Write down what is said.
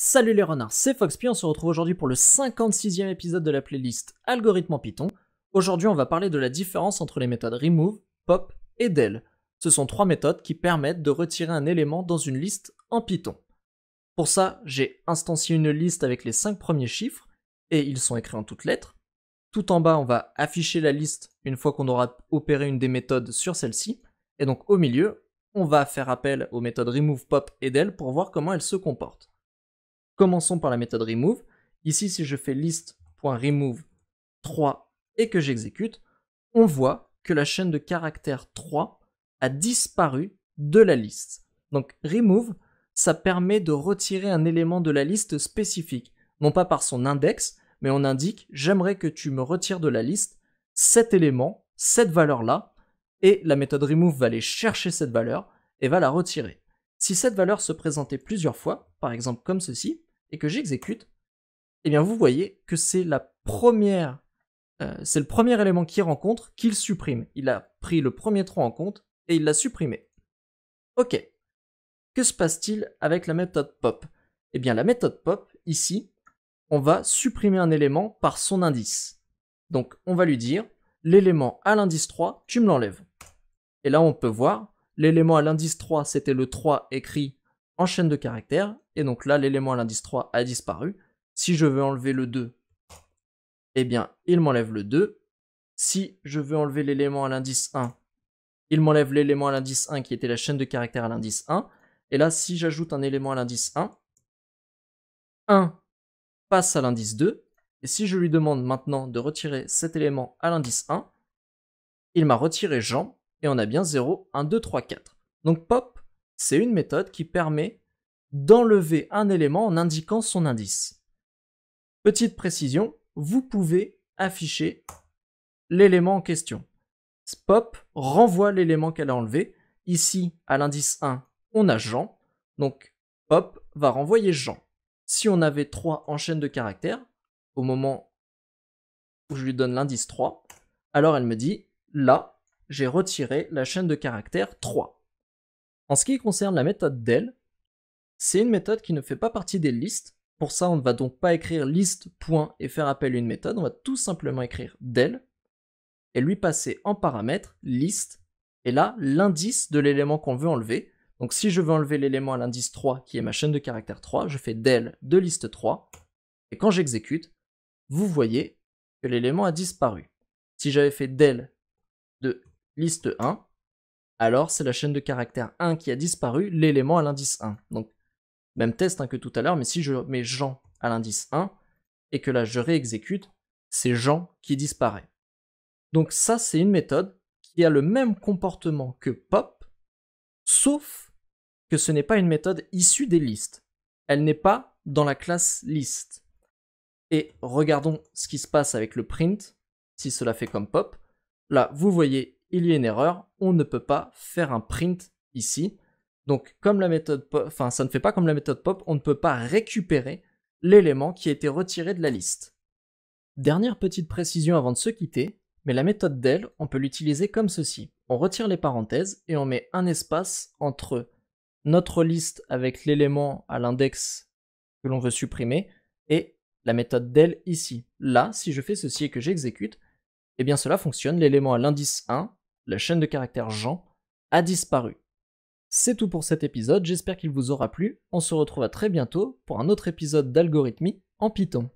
Salut les renards, c'est Foxpy, on se retrouve aujourd'hui pour le 56e épisode de la playlist Algorithme en Python. Aujourd'hui, on va parler de la différence entre les méthodes remove, pop et del. Ce sont trois méthodes qui permettent de retirer un élément dans une liste en Python. Pour ça, j'ai instancié une liste avec les cinq premiers chiffres, et ils sont écrits en toutes lettres. Tout en bas, on va afficher la liste une fois qu'on aura opéré une des méthodes sur celle-ci, et donc au milieu, on va faire appel aux méthodes remove, pop et del pour voir comment elles se comportent. Commençons par la méthode remove. Ici, si je fais list.remove 3 et que j'exécute, on voit que la chaîne de caractère 3 a disparu de la liste. Donc remove, ça permet de retirer un élément de la liste spécifique, non pas par son index, mais on indique j'aimerais que tu me retires de la liste cet élément, cette valeur-là, et la méthode remove va aller chercher cette valeur et va la retirer. Si cette valeur se présentait plusieurs fois, par exemple comme ceci, et que j'exécute, eh bien vous voyez que c'est la première, euh, c'est le premier élément qu'il rencontre qu'il supprime. Il a pris le premier 3 en compte et il l'a supprimé. Ok. Que se passe-t-il avec la méthode pop Eh bien la méthode pop, ici, on va supprimer un élément par son indice. Donc on va lui dire l'élément à l'indice 3, tu me l'enlèves. Et là on peut voir, l'élément à l'indice 3, c'était le 3 écrit en chaîne de caractères, et donc là l'élément à l'indice 3 a disparu. Si je veux enlever le 2, eh bien il m'enlève le 2. Si je veux enlever l'élément à l'indice 1, il m'enlève l'élément à l'indice 1 qui était la chaîne de caractères à l'indice 1. Et là, si j'ajoute un élément à l'indice 1, 1 passe à l'indice 2. Et si je lui demande maintenant de retirer cet élément à l'indice 1, il m'a retiré Jean et on a bien 0, 1, 2, 3, 4. Donc pop, c'est une méthode qui permet d'enlever un élément en indiquant son indice. Petite précision, vous pouvez afficher l'élément en question. Pop renvoie l'élément qu'elle a enlevé. Ici, à l'indice 1, on a Jean. Donc, Pop va renvoyer Jean. Si on avait 3 en chaîne de caractères, au moment où je lui donne l'indice 3, alors elle me dit, là, j'ai retiré la chaîne de caractères 3. En ce qui concerne la méthode del, c'est une méthode qui ne fait pas partie des listes. Pour ça, on ne va donc pas écrire liste. et faire appel à une méthode. On va tout simplement écrire del et lui passer en paramètre liste, et là l'indice de l'élément qu'on veut enlever. Donc si je veux enlever l'élément à l'indice 3 qui est ma chaîne de caractère 3, je fais del de liste 3 et quand j'exécute, vous voyez que l'élément a disparu. Si j'avais fait del de liste 1, alors c'est la chaîne de caractère 1 qui a disparu, l'élément à l'indice 1. Donc, même test hein, que tout à l'heure, mais si je mets Jean à l'indice 1 et que là je réexécute, c'est Jean qui disparaît. Donc ça, c'est une méthode qui a le même comportement que pop, sauf que ce n'est pas une méthode issue des listes. Elle n'est pas dans la classe list. Et regardons ce qui se passe avec le print, si cela fait comme pop. Là, vous voyez il y a une erreur, on ne peut pas faire un print ici. Donc comme la méthode pop, enfin ça ne fait pas comme la méthode pop, on ne peut pas récupérer l'élément qui a été retiré de la liste. Dernière petite précision avant de se quitter, mais la méthode del, on peut l'utiliser comme ceci. On retire les parenthèses et on met un espace entre notre liste avec l'élément à l'index que l'on veut supprimer et la méthode del ici. Là, si je fais ceci et que j'exécute, eh bien cela fonctionne, l'élément à l'indice 1 la chaîne de caractère Jean, a disparu. C'est tout pour cet épisode, j'espère qu'il vous aura plu. On se retrouve à très bientôt pour un autre épisode d'Algorithmie en Python.